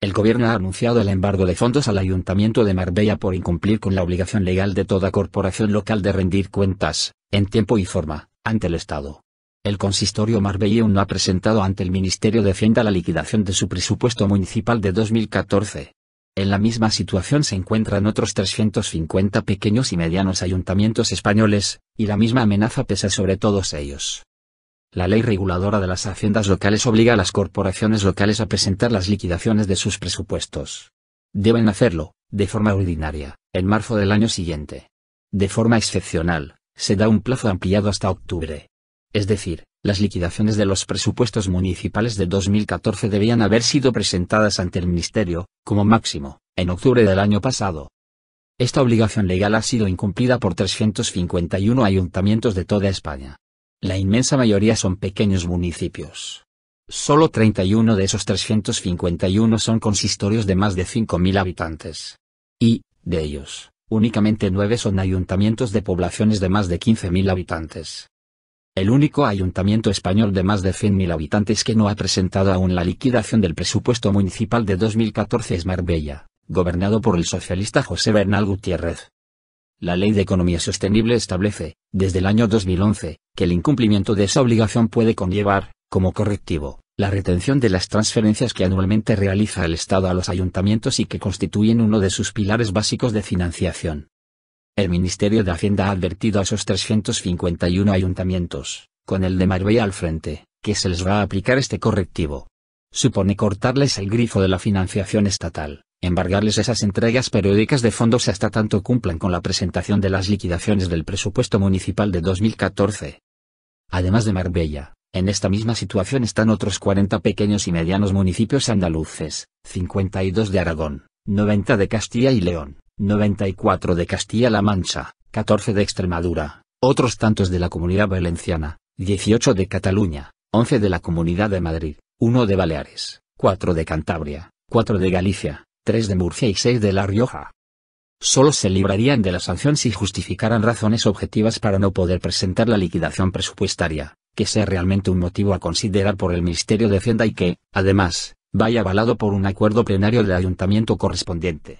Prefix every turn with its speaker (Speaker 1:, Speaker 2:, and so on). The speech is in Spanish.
Speaker 1: El gobierno ha anunciado el embargo de fondos al Ayuntamiento de Marbella por incumplir con la obligación legal de toda corporación local de rendir cuentas, en tiempo y forma, ante el Estado. El consistorio no ha presentado ante el Ministerio de Hacienda la liquidación de su presupuesto municipal de 2014. En la misma situación se encuentran otros 350 pequeños y medianos ayuntamientos españoles, y la misma amenaza pesa sobre todos ellos. La ley reguladora de las haciendas locales obliga a las corporaciones locales a presentar las liquidaciones de sus presupuestos. Deben hacerlo, de forma ordinaria, en marzo del año siguiente. De forma excepcional, se da un plazo ampliado hasta octubre. Es decir, las liquidaciones de los presupuestos municipales de 2014 debían haber sido presentadas ante el Ministerio, como máximo, en octubre del año pasado. Esta obligación legal ha sido incumplida por 351 ayuntamientos de toda España. La inmensa mayoría son pequeños municipios. Solo 31 de esos 351 son consistorios de más de 5.000 habitantes. Y, de ellos, únicamente 9 son ayuntamientos de poblaciones de más de 15.000 habitantes. El único ayuntamiento español de más de 100.000 habitantes que no ha presentado aún la liquidación del presupuesto municipal de 2014 es Marbella, gobernado por el socialista José Bernal Gutiérrez. La Ley de Economía Sostenible establece, desde el año 2011, que el incumplimiento de esa obligación puede conllevar, como correctivo, la retención de las transferencias que anualmente realiza el Estado a los ayuntamientos y que constituyen uno de sus pilares básicos de financiación. El Ministerio de Hacienda ha advertido a esos 351 ayuntamientos, con el de Marbella al frente, que se les va a aplicar este correctivo. Supone cortarles el grifo de la financiación estatal, embargarles esas entregas periódicas de fondos hasta tanto cumplan con la presentación de las liquidaciones del presupuesto municipal de 2014. Además de Marbella, en esta misma situación están otros 40 pequeños y medianos municipios andaluces, 52 de Aragón, 90 de Castilla y León, 94 de Castilla-La Mancha, 14 de Extremadura, otros tantos de la Comunidad Valenciana, 18 de Cataluña, 11 de la Comunidad de Madrid, 1 de Baleares, 4 de Cantabria, 4 de Galicia, tres de Murcia y 6 de La Rioja. Solo se librarían de la sanción si justificaran razones objetivas para no poder presentar la liquidación presupuestaria, que sea realmente un motivo a considerar por el Ministerio de Hacienda y que, además, vaya avalado por un acuerdo plenario del ayuntamiento correspondiente.